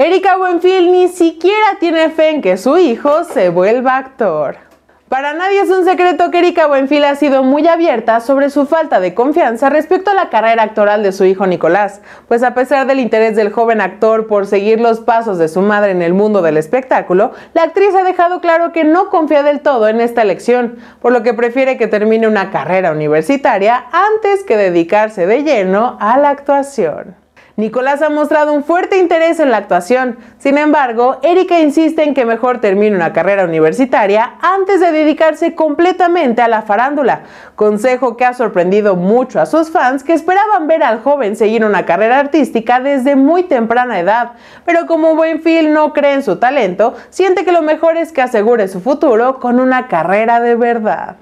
Erika Buenfield ni siquiera tiene fe en que su hijo se vuelva actor. Para nadie es un secreto que Erika Buenfield ha sido muy abierta sobre su falta de confianza respecto a la carrera actoral de su hijo Nicolás, pues a pesar del interés del joven actor por seguir los pasos de su madre en el mundo del espectáculo, la actriz ha dejado claro que no confía del todo en esta elección, por lo que prefiere que termine una carrera universitaria antes que dedicarse de lleno a la actuación. Nicolás ha mostrado un fuerte interés en la actuación. Sin embargo, Erika insiste en que mejor termine una carrera universitaria antes de dedicarse completamente a la farándula, consejo que ha sorprendido mucho a sus fans que esperaban ver al joven seguir una carrera artística desde muy temprana edad. Pero como Buenfield no cree en su talento, siente que lo mejor es que asegure su futuro con una carrera de verdad.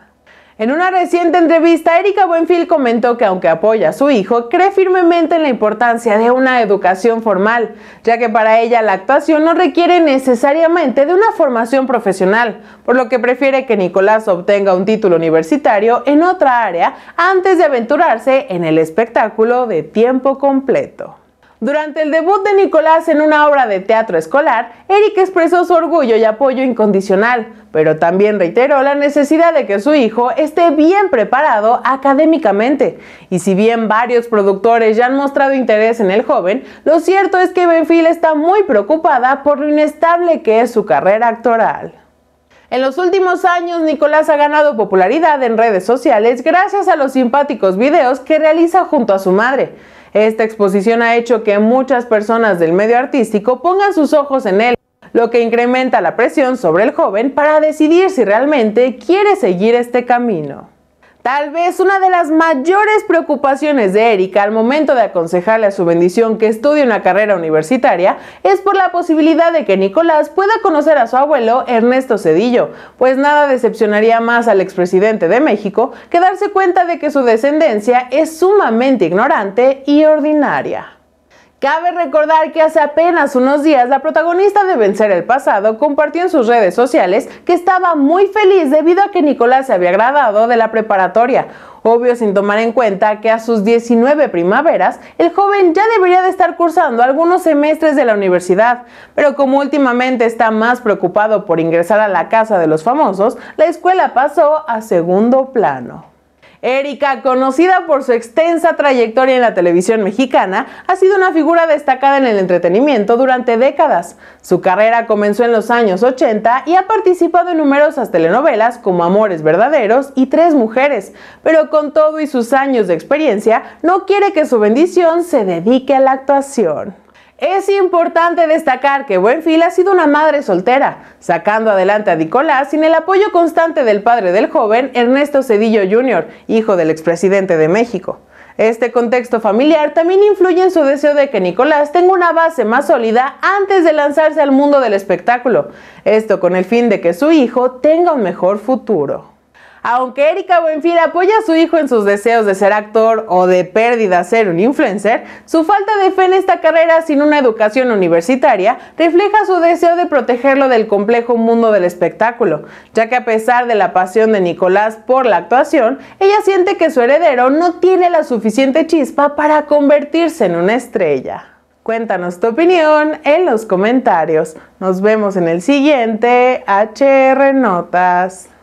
En una reciente entrevista, Erika Buenfil comentó que aunque apoya a su hijo, cree firmemente en la importancia de una educación formal, ya que para ella la actuación no requiere necesariamente de una formación profesional, por lo que prefiere que Nicolás obtenga un título universitario en otra área antes de aventurarse en el espectáculo de tiempo completo. Durante el debut de Nicolás en una obra de teatro escolar, Eric expresó su orgullo y apoyo incondicional, pero también reiteró la necesidad de que su hijo esté bien preparado académicamente. Y si bien varios productores ya han mostrado interés en el joven, lo cierto es que Benfield está muy preocupada por lo inestable que es su carrera actoral. En los últimos años, Nicolás ha ganado popularidad en redes sociales gracias a los simpáticos videos que realiza junto a su madre. Esta exposición ha hecho que muchas personas del medio artístico pongan sus ojos en él, lo que incrementa la presión sobre el joven para decidir si realmente quiere seguir este camino. Tal vez una de las mayores preocupaciones de Erika al momento de aconsejarle a su bendición que estudie una carrera universitaria es por la posibilidad de que Nicolás pueda conocer a su abuelo Ernesto Cedillo, pues nada decepcionaría más al expresidente de México que darse cuenta de que su descendencia es sumamente ignorante y ordinaria. Cabe recordar que hace apenas unos días la protagonista de Vencer el Pasado compartió en sus redes sociales que estaba muy feliz debido a que Nicolás se había graduado de la preparatoria. Obvio sin tomar en cuenta que a sus 19 primaveras el joven ya debería de estar cursando algunos semestres de la universidad, pero como últimamente está más preocupado por ingresar a la casa de los famosos, la escuela pasó a segundo plano. Erika, conocida por su extensa trayectoria en la televisión mexicana, ha sido una figura destacada en el entretenimiento durante décadas. Su carrera comenzó en los años 80 y ha participado en numerosas telenovelas como Amores Verdaderos y Tres Mujeres, pero con todo y sus años de experiencia, no quiere que su bendición se dedique a la actuación. Es importante destacar que Buenfil ha sido una madre soltera, sacando adelante a Nicolás sin el apoyo constante del padre del joven, Ernesto Cedillo Jr., hijo del expresidente de México. Este contexto familiar también influye en su deseo de que Nicolás tenga una base más sólida antes de lanzarse al mundo del espectáculo, esto con el fin de que su hijo tenga un mejor futuro. Aunque Erika Buenfil apoya a su hijo en sus deseos de ser actor o de pérdida ser un influencer, su falta de fe en esta carrera sin una educación universitaria refleja su deseo de protegerlo del complejo mundo del espectáculo, ya que a pesar de la pasión de Nicolás por la actuación, ella siente que su heredero no tiene la suficiente chispa para convertirse en una estrella. Cuéntanos tu opinión en los comentarios. Nos vemos en el siguiente HR Notas.